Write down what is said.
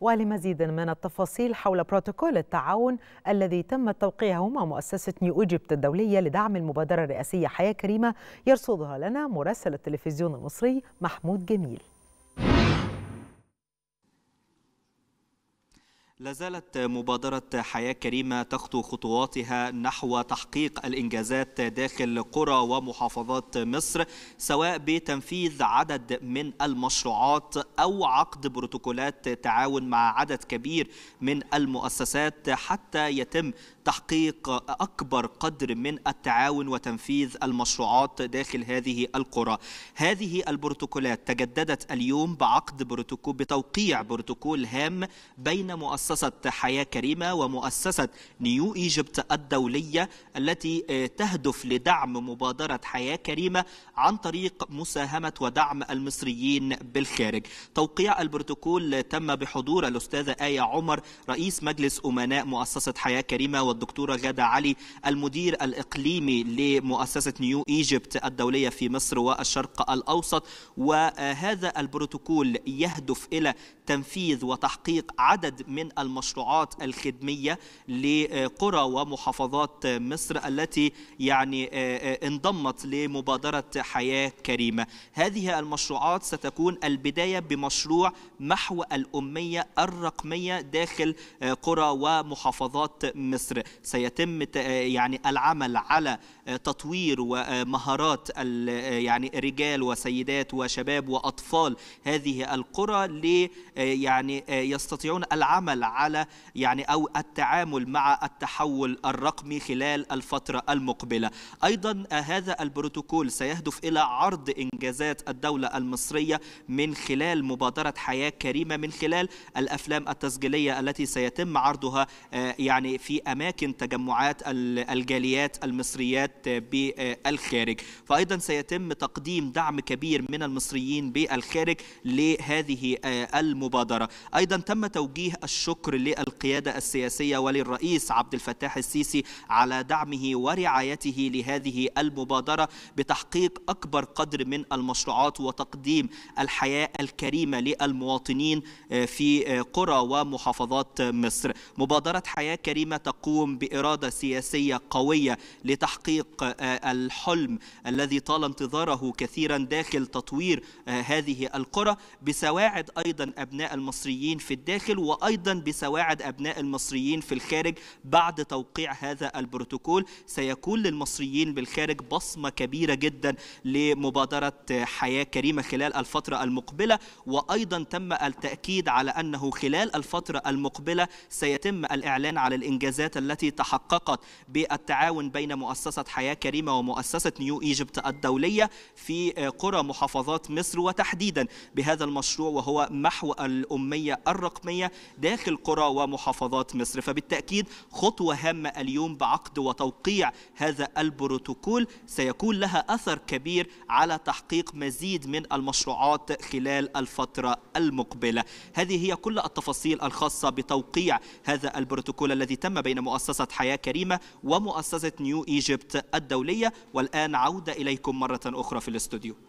ولمزيد من التفاصيل حول بروتوكول التعاون الذي تم توقيعه مع مؤسسة نيو إيجيبت الدولية لدعم المبادرة الرئاسية حياة كريمة يرصدها لنا مراسل التلفزيون المصري محمود جميل لازالت مبادرة حياة كريمة تخطو خطواتها نحو تحقيق الإنجازات داخل قرى ومحافظات مصر سواء بتنفيذ عدد من المشروعات أو عقد بروتوكولات تعاون مع عدد كبير من المؤسسات حتى يتم تحقيق أكبر قدر من التعاون وتنفيذ المشروعات داخل هذه القرى هذه البروتوكولات تجددت اليوم بعقد بروتوكول بتوقيع بروتوكول هام بين مؤسسات مؤسسة حياة كريمة ومؤسسة نيو إيجبت الدولية التي آه، تهدف لدعم مبادرة حياة كريمة عن طريق مساهمة ودعم المصريين بالخارج توقيع البروتوكول تم بحضور الأستاذة آية عمر رئيس مجلس أمناء مؤسسة حياة كريمة والدكتورة غادة علي المدير الإقليمي لمؤسسة نيو إيجبت الدولية في مصر والشرق الأوسط وهذا البروتوكول يهدف إلى تنفيذ وتحقيق عدد من المشروعات الخدمية لقرى ومحافظات مصر التي يعني آه، آه، انضمت لمبادرة حياة كريمة هذه المشروعات ستكون البداية بمشروع محو الأمية الرقمية داخل آه، قرى ومحافظات مصر سيتم يعني العمل على تطوير ومهارات يعني رجال وسيدات وشباب وأطفال هذه القرى لي يعني يستطيعون العمل على يعني أو التعامل مع التحول الرقمي خلال الفترة المقبلة أيضا آه، هذا البروتوكول سيهدف إلى عرض إنجازات الدولة المصرية من خلال مبادرة حياة كريمة من خلال الأفلام التسجيلية التي سيتم عرضها آه، يعني في أماكن تجمعات الجاليات المصريات آه، بالخارج فأيضا سيتم تقديم دعم كبير من المصريين بالخارج لهذه المبادرة أيضا تم توجيه الشكر الشكر للقيادة السياسية وللرئيس عبد الفتاح السيسي على دعمه ورعايته لهذه المبادرة بتحقيق أكبر قدر من المشروعات وتقديم الحياة الكريمة للمواطنين آه، في آه، قرى ومحافظات مصر مبادرة حياة كريمة تقوم بإرادة سياسية قوية لتحقيق آه، الحلم الذي طال انتظاره كثيرا داخل تطوير هذه القرى بسواعد أيضا أبناء المصريين في الداخل وأيضا بسواعد أبناء المصريين في الخارج بعد توقيع هذا البروتوكول سيكون للمصريين بالخارج بصمة كبيرة جدا لمبادرة حياة كريمة خلال الفترة المقبلة وأيضا تم التأكيد على أنه خلال الفترة المقبلة سيتم الإعلان على الإنجازات التي تحققت بالتعاون بين مؤسسة حياة كريمة ومؤسسة نيو إيجبت الدولية في قرى محافظات مصر وتحديدا بهذا المشروع وهو محو الأمية الرقمية داخل داخل القرى ومحافظات مصر فبالتأكيد خطوة هامة اليوم بعقد وتوقيع هذا البروتوكول سيكون لها أثر كبير على تحقيق مزيد من المشروعات خلال الفترة المقبلة هذه هي كل التفاصيل الخاصة بتوقيع هذا البروتوكول الذي تم بين مؤسسة حياة كريمة ومؤسسة نيو إيجيبت الدولية والآن عودة إليكم مرة أخرى في الاستوديو